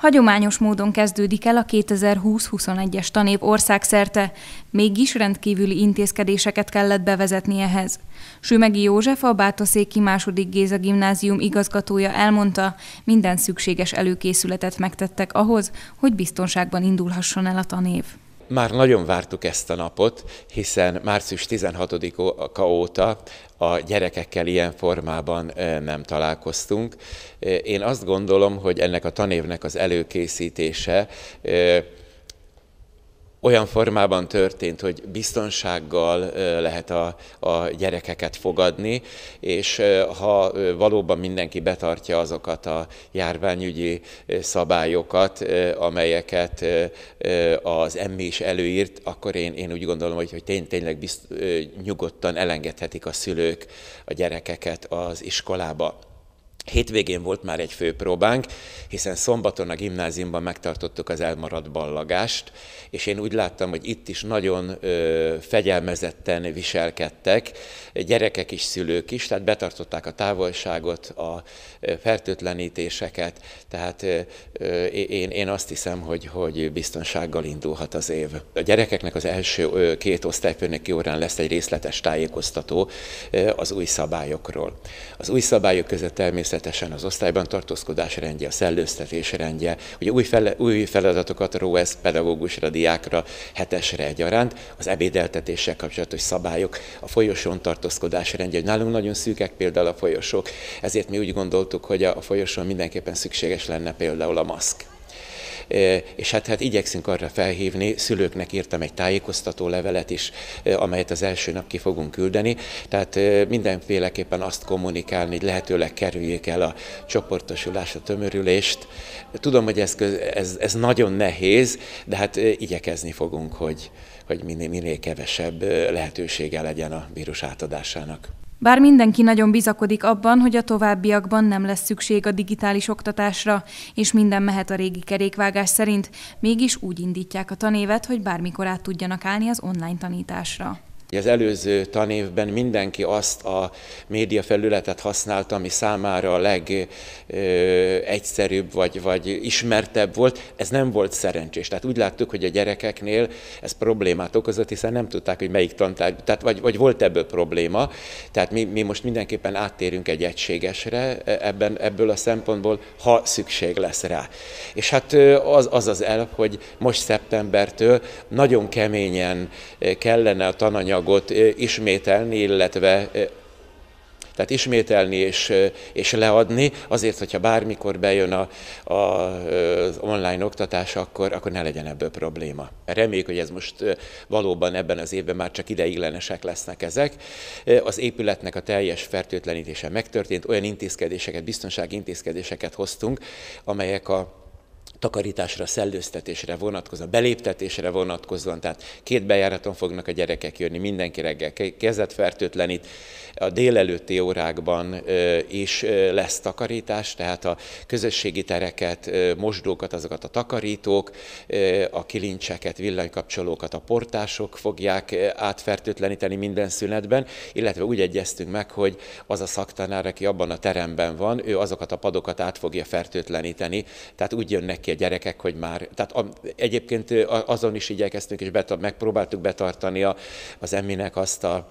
Hagyományos módon kezdődik el a 2020-21-es tanév országszerte, mégis rendkívüli intézkedéseket kellett bevezetni ehhez. Sümegi József, a Bátoszéki II. Géza gimnázium igazgatója elmondta, minden szükséges előkészületet megtettek ahhoz, hogy biztonságban indulhasson el a tanév. Már nagyon vártuk ezt a napot, hiszen március 16-a óta a gyerekekkel ilyen formában nem találkoztunk. Én azt gondolom, hogy ennek a tanévnek az előkészítése olyan formában történt, hogy biztonsággal lehet a, a gyerekeket fogadni, és ha valóban mindenki betartja azokat a járványügyi szabályokat, amelyeket az emmi is előírt, akkor én, én úgy gondolom, hogy, hogy tény, tényleg bizt, nyugodtan elengedhetik a szülők a gyerekeket az iskolába. Hétvégén volt már egy főpróbánk, hiszen szombaton a gimnáziumban megtartottuk az elmaradt ballagást, és én úgy láttam, hogy itt is nagyon ö, fegyelmezetten viselkedtek, gyerekek is, szülők is, tehát betartották a távolságot, a fertőtlenítéseket, tehát ö, én, én azt hiszem, hogy, hogy biztonsággal indulhat az év. A gyerekeknek az első ö, két osztályfőnöki órán lesz egy részletes tájékoztató ö, az új szabályokról. Az új szabályok között természetesen természetesen az osztályban tartózkodás rendje, a szellőztetés rendje, hogy új, fele, új feladatokat ró ez pedagógusra, diákra, hetesre egyaránt, az ebédeltetéssel kapcsolatos szabályok, a folyosón tartózkodás rendje, hogy nálunk nagyon szűkek például a folyosók, ezért mi úgy gondoltuk, hogy a folyosón mindenképpen szükséges lenne például a maszk és hát, hát igyekszünk arra felhívni, szülőknek írtam egy tájékoztató levelet is, amelyet az első nap ki fogunk küldeni, tehát mindenféleképpen azt kommunikálni, hogy lehetőleg kerüljék el a csoportosulás, a tömörülést. Tudom, hogy ez, ez, ez nagyon nehéz, de hát igyekezni fogunk, hogy, hogy minél, minél kevesebb lehetősége legyen a vírus átadásának. Bár mindenki nagyon bizakodik abban, hogy a továbbiakban nem lesz szükség a digitális oktatásra, és minden mehet a régi kerékvágás szerint, mégis úgy indítják a tanévet, hogy bármikor át tudjanak állni az online tanításra. Az előző tanévben mindenki azt a médiafelületet használta, ami számára a legegyszerűbb vagy, vagy ismertebb volt. Ez nem volt szerencsés. Tehát úgy láttuk, hogy a gyerekeknél ez problémát okozott, hiszen nem tudták, hogy melyik tantár, tehát vagy, vagy volt ebből probléma. Tehát mi, mi most mindenképpen áttérünk egy egységesre e, ebben, ebből a szempontból, ha szükség lesz rá. És hát az az, az elv, hogy most szeptembertől nagyon keményen kellene a tananyag anyagot ismételni, illetve tehát ismételni és, és leadni, azért, hogyha bármikor bejön a, a, az online oktatás, akkor, akkor ne legyen ebből probléma. Reméljük, hogy ez most valóban ebben az évben már csak ideiglenesek lesznek ezek. Az épületnek a teljes fertőtlenítése megtörtént, olyan intézkedéseket, biztonsági intézkedéseket hoztunk, amelyek a takarításra, szellőztetésre vonatkozóan, beléptetésre vonatkozóan, tehát két bejáraton fognak a gyerekek jönni, mindenki reggel kezet fertőtlenít, a délelőtti órákban is lesz takarítás, tehát a közösségi tereket, mosdókat, azokat a takarítók, a kilincseket, villanykapcsolókat a portások fogják átfertőtleníteni minden szünetben, illetve úgy egyeztünk meg, hogy az a szaktanár, aki abban a teremben van, ő azokat a padokat át fogja fertőtleníteni, tehát úgy jönnek ki a gyerekek, hogy már, tehát a, egyébként azon is igyekeztünk, és beta, megpróbáltuk betartani a, az emminek azt a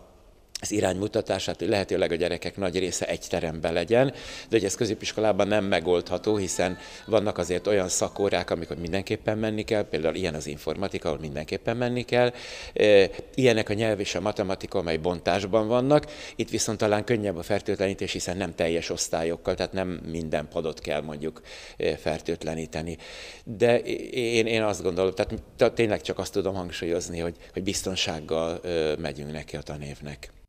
az iránymutatását, hogy lehetőleg a gyerekek nagy része egy teremben legyen, de hogy ez középiskolában nem megoldható, hiszen vannak azért olyan szakórák, amikor mindenképpen menni kell, például ilyen az informatika, ahol mindenképpen menni kell, e, ilyenek a nyelv és a matematika, amely bontásban vannak, itt viszont talán könnyebb a fertőtlenítés, hiszen nem teljes osztályokkal, tehát nem minden padot kell mondjuk e, fertőtleníteni. De én, én azt gondolom, tehát tényleg csak azt tudom hangsúlyozni, hogy, hogy biztonsággal megyünk neki a tanévnek.